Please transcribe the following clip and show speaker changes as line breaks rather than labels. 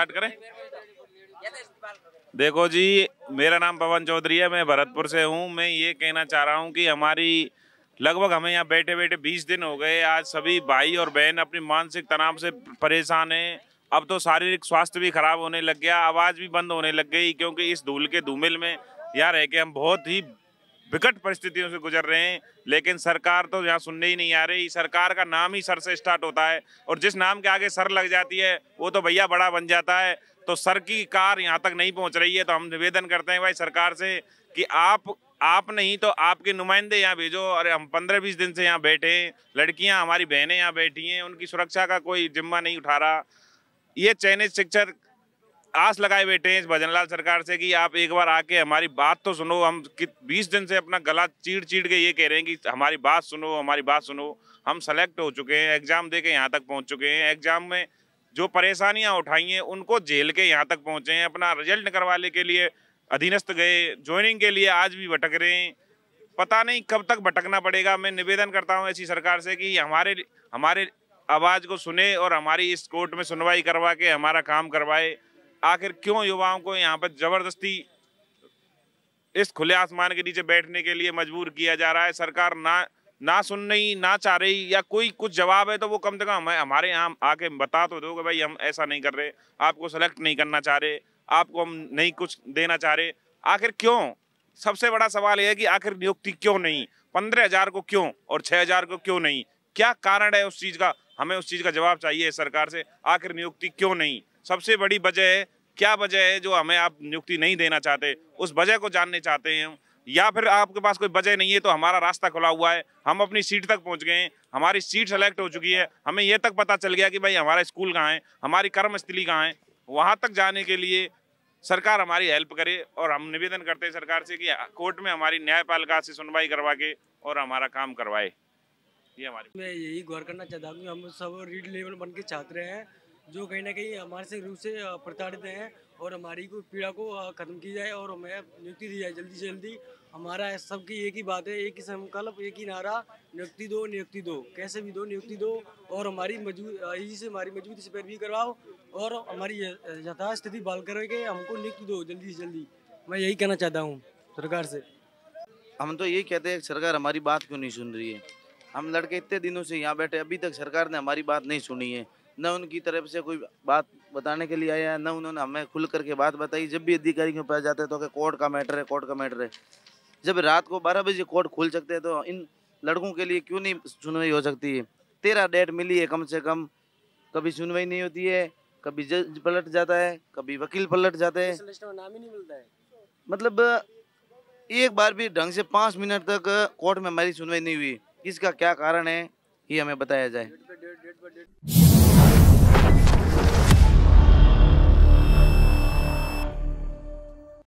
start करें देखो जी मेरा नाम पवन चौधरी है मैं भरतपुर से हूँ मैं ये कहना चाह रहा हूँ कि हमारी लगभग हमें यहाँ बैठे बैठे बीस दिन हो गए आज सभी भाई और बहन अपनी मानसिक तनाव से परेशान हैं अब तो शारीरिक स्वास्थ्य भी खराब होने लग गया आवाज़ भी बंद होने लग गई क्योंकि इस धूल के धूमिल में यार है कि हम बहुत ही विकट परिस्थितियों से गुजर रहे हैं लेकिन सरकार तो यहाँ सुनने ही नहीं आ रही सरकार का नाम ही सर से स्टार्ट होता है और जिस नाम के आगे सर लग जाती है वो तो भैया बड़ा बन जाता है तो सर की कार यहाँ तक नहीं पहुँच रही है तो हम निवेदन करते हैं भाई सरकार से कि आप आप नहीं तो आपके नुमाइंदे यहाँ भेजो अरे हम पंद्रह बीस दिन से यहाँ बैठे हैं लड़कियाँ हमारी बहनें यहाँ बैठी हैं उनकी सुरक्षा का कोई जिम्मा नहीं उठा रहा ये चयनित शिक्षक आस लगाए बैठे हैं इस भजनलाल सरकार से कि आप एक बार आके हमारी बात तो सुनो हम बीस दिन से अपना गला चीड़ चीड़ के ये कह रहे हैं कि हमारी बात सुनो हमारी बात सुनो हम सेलेक्ट हो चुके हैं एग्जाम दे के यहाँ तक पहुँच चुके हैं एग्जाम में जो परेशानियाँ उठाई हैं उनको झेल के यहाँ तक पहुँचे हैं अपना रिजल्ट करवाने के लिए अधीनस्थ गए ज्वाइनिंग के लिए आज भी भटक रहे हैं पता नहीं कब तक भटकना पड़ेगा मैं निवेदन करता हूँ ऐसी सरकार से कि हमारे हमारे आवाज़ को सुने और हमारी इस कोर्ट में सुनवाई करवा के हमारा काम करवाए आखिर क्यों युवाओं को यहाँ पर जबरदस्ती इस खुले आसमान के नीचे बैठने के लिए मजबूर किया जा रहा है सरकार ना ना सुन रही ना चाह रही या कोई कुछ जवाब है तो वो कम से कम हमें हमारे यहाँ आके बता तो दो कि भाई हम ऐसा नहीं कर रहे आपको सेलेक्ट नहीं करना चाह रहे आपको हम नहीं कुछ देना चाह रहे आखिर क्यों सबसे बड़ा सवाल यह है कि आखिर नियुक्ति क्यों नहीं पंद्रह हजार को क्यों और छह हजार को क्यों नहीं क्या कारण है उस चीज का हमें उस चीज़ का जवाब चाहिए सरकार से आखिर नियुक्ति क्यों नहीं सबसे बड़ी वजह है क्या वजह है जो हमें आप नियुक्ति नहीं देना चाहते उस वजह को जानने चाहते हैं या फिर आपके पास कोई वजह नहीं है तो हमारा रास्ता खुला हुआ है हम अपनी सीट तक पहुंच गए हैं हमारी सीट सेलेक्ट हो चुकी है हमें यह तक पता चल गया कि भाई हमारा स्कूल कहाँ है हमारी कर्मस्थली कहाँ है वहाँ तक जाने के लिए सरकार हमारी हेल्प करे और हम निवेदन करते हैं सरकार से कि कोर्ट में हमारी न्यायपालिका से सुनवाई करवा के और हमारा काम करवाए होती है
हमारी मैं यही गौर करना चाहता हूँ हम सब रीड लेवल बन के छात्र हैं जो कहीं ना कहीं हमारे से रूप से प्रताड़ित हैं और हमारी को पीड़ा को खत्म की जाए और हमें नियुक्ति दी जाए जल्दी से जल्दी हमारा सबकी एक ही बात है एक ही संकल्प एक ही नारा नियुक्ति दो नियुक्ति दो कैसे भी दो नियुक्ति दो और हमारी मजबूती से हमारी मजबूती से पैरवी करवाओ और हमारी यथास्थिति बहाल करके हमको नियुक्ति दो जल्दी से जल्दी मैं यही कहना चाहता हूँ सरकार से
हम तो यही कहते हैं सरकार हमारी बात क्यों नहीं सुन रही है हम लड़के इतने दिनों से यहाँ बैठे अभी तक सरकार ने हमारी बात नहीं सुनी है न उनकी तरफ से कोई बात बताने के लिए आया न उन्होंने हमें खुल करके बात बताई जब भी अधिकारी के पास जाते तो कोर्ट का मैटर है कोर्ट का मैटर है जब रात को बारह बजे कोर्ट खुल सकते हैं तो इन लड़कों के लिए क्यों नहीं सुनवाई हो सकती है तेरह डेट मिली है कम से कम कभी सुनवाई नहीं होती है कभी जज पलट जाता है कभी वकील पलट जाते हैं
नाम ही नहीं मिलता है
मतलब एक बार भी ढंग से पाँच मिनट तक कोर्ट में हमारी सुनवाई नहीं हुई इसका क्या कारण है ये हमें बताया जाए